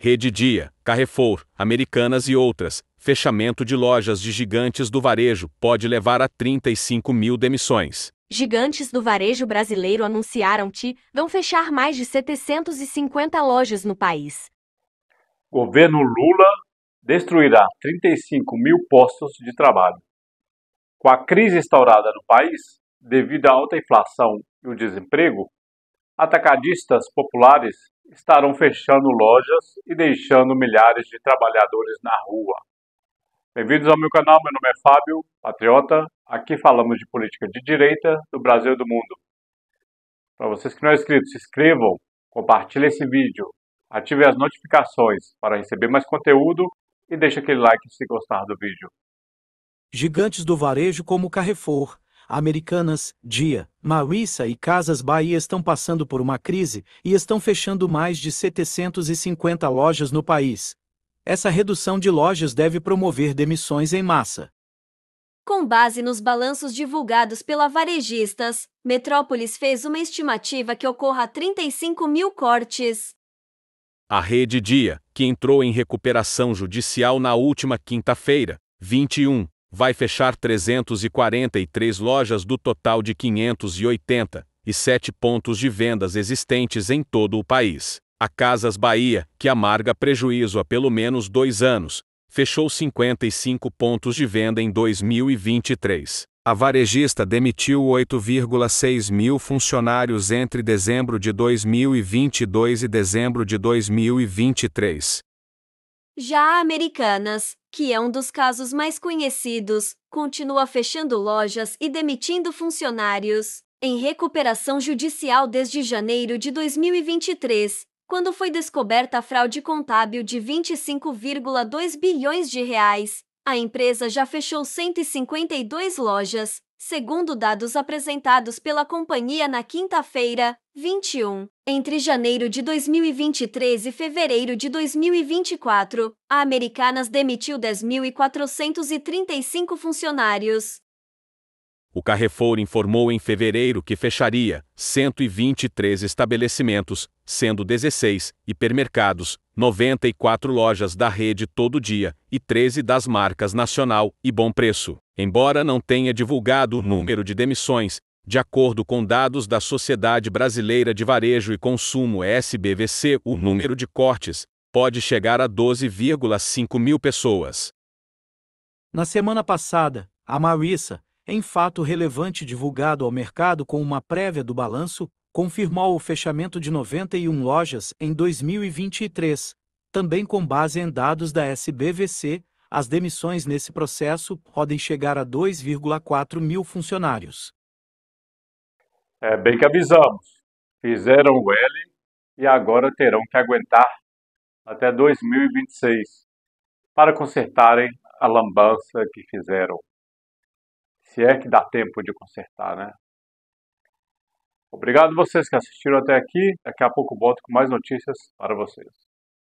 Rede Dia, Carrefour, Americanas e outras, fechamento de lojas de gigantes do varejo pode levar a 35 mil demissões. Gigantes do varejo brasileiro anunciaram que vão fechar mais de 750 lojas no país. Governo Lula destruirá 35 mil postos de trabalho. Com a crise instaurada no país, devido à alta inflação e o desemprego, atacadistas populares estarão fechando lojas e deixando milhares de trabalhadores na rua. Bem-vindos ao meu canal, meu nome é Fábio, patriota. Aqui falamos de política de direita do Brasil e do mundo. Para vocês que não são é inscritos, se inscrevam, compartilhem esse vídeo, ative as notificações para receber mais conteúdo e deixe aquele like se gostar do vídeo. Gigantes do varejo como Carrefour, Americanas, Dia, Marissa e Casas Bahia estão passando por uma crise e estão fechando mais de 750 lojas no país. Essa redução de lojas deve promover demissões em massa. Com base nos balanços divulgados pela Varejistas, Metrópolis fez uma estimativa que ocorra 35 mil cortes. A Rede Dia, que entrou em recuperação judicial na última quinta-feira, 21, vai fechar 343 lojas do total de 580 e sete pontos de vendas existentes em todo o país. A Casas Bahia, que amarga prejuízo há pelo menos dois anos, fechou 55 pontos de venda em 2023. A varejista demitiu 8,6 mil funcionários entre dezembro de 2022 e dezembro de 2023. Já Americanas, que é um dos casos mais conhecidos, continua fechando lojas e demitindo funcionários, em recuperação judicial desde janeiro de 2023, quando foi descoberta a fraude contábil de 25,2 bilhões de reais. A empresa já fechou 152 lojas, segundo dados apresentados pela companhia na quinta-feira, 21. Entre janeiro de 2023 e fevereiro de 2024, a Americanas demitiu 10.435 funcionários, o Carrefour informou em fevereiro que fecharia 123 estabelecimentos, sendo 16 hipermercados, 94 lojas da rede Todo Dia e 13 das marcas Nacional e Bom Preço. Embora não tenha divulgado o número de demissões, de acordo com dados da Sociedade Brasileira de Varejo e Consumo SBVC, o número de cortes pode chegar a 12,5 mil pessoas. Na semana passada, a Marissa, em fato relevante divulgado ao mercado com uma prévia do balanço, confirmou o fechamento de 91 lojas em 2023, também com base em dados da SBVC, as demissões nesse processo podem chegar a 2,4 mil funcionários. É bem que avisamos. Fizeram o L e agora terão que aguentar até 2026 para consertarem a lambança que fizeram. Se é que dá tempo de consertar, né? Obrigado vocês que assistiram até aqui. Daqui a pouco volto com mais notícias para vocês.